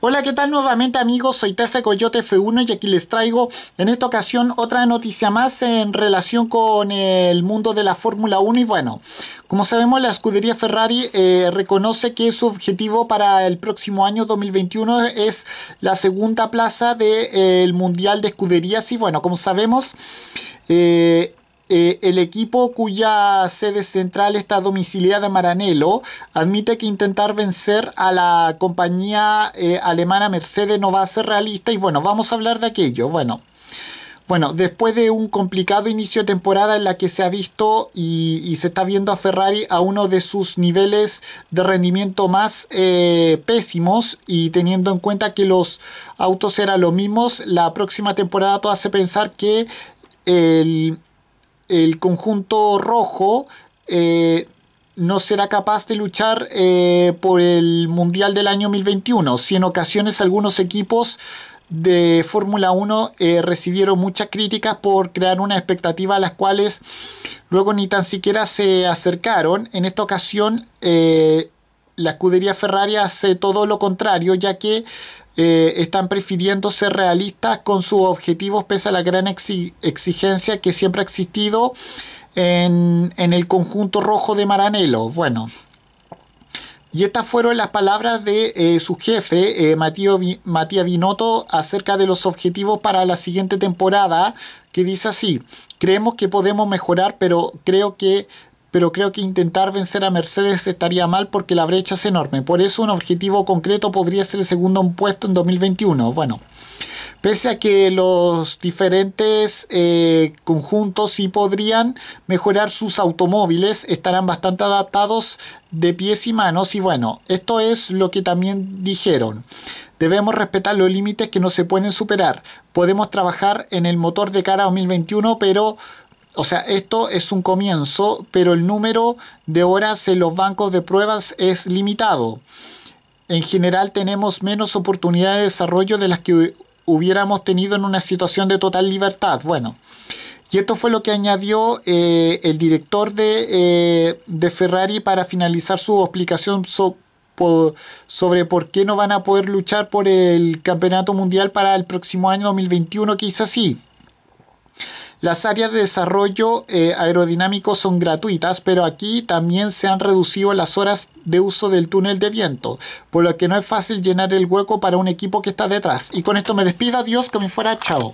Hola, ¿qué tal nuevamente amigos? Soy Tefe Coyote F1 y aquí les traigo en esta ocasión otra noticia más en relación con el mundo de la Fórmula 1 y bueno, como sabemos la escudería Ferrari eh, reconoce que su objetivo para el próximo año 2021 es la segunda plaza del Mundial de Escuderías y bueno, como sabemos... Eh, eh, el equipo cuya sede central está domiciliada en Maranello admite que intentar vencer a la compañía eh, alemana Mercedes no va a ser realista y bueno, vamos a hablar de aquello. Bueno, bueno, después de un complicado inicio de temporada en la que se ha visto y, se está viendo a Ferrari a uno de sus niveles de rendimiento más eh, pésimos y teniendo en cuenta que los autos eran los mismos, la próxima temporada todo hace pensar que el, el conjunto rojo eh, no será capaz de luchar eh, por el Mundial del año 2021. Si en ocasiones algunos equipos de Fórmula 1 eh, recibieron muchas críticas por crear una expectativa a las cuales luego ni tan siquiera se acercaron, en esta ocasión la escudería Ferrari hace todo lo contrario, ya que eh, están prefiriendo ser realistas con sus objetivos pese a la gran exigencia que siempre ha existido en, el conjunto rojo de Maranello. Bueno, y estas fueron las palabras de eh, su jefe, eh, Matías Binotto, acerca de los objetivos para la siguiente temporada, que dice así, creemos que podemos mejorar, pero creo que pero creo que intentar vencer a Mercedes estaría mal porque la brecha es enorme. Por eso un objetivo concreto podría ser el segundo puesto en 2021. Bueno, pese a que los diferentes eh, conjuntos sí podrían mejorar sus automóviles, estarán bastante adaptados de pies y manos y bueno, esto es lo que también dijeron. Debemos respetar los límites que no se pueden superar. Podemos trabajar en el motor de cara a 2021, pero o sea, esto es un comienzo, pero el número de horas en los bancos de pruebas es limitado. En general tenemos menos oportunidades de desarrollo de las que hubiéramos tenido en una situación de total libertad. Bueno, y esto fue lo que añadió eh, el director eh, de, Ferrari para finalizar su explicación sobre por qué no van a poder luchar por el Campeonato Mundial para el próximo año 2021, que hizo así. Las áreas de desarrollo eh, aerodinámico son gratuitas, pero aquí también se han reducido las horas de uso del túnel de viento, por lo que no es fácil llenar el hueco para un equipo que está detrás. Y con esto me despido, adiós, que me fuera, chao.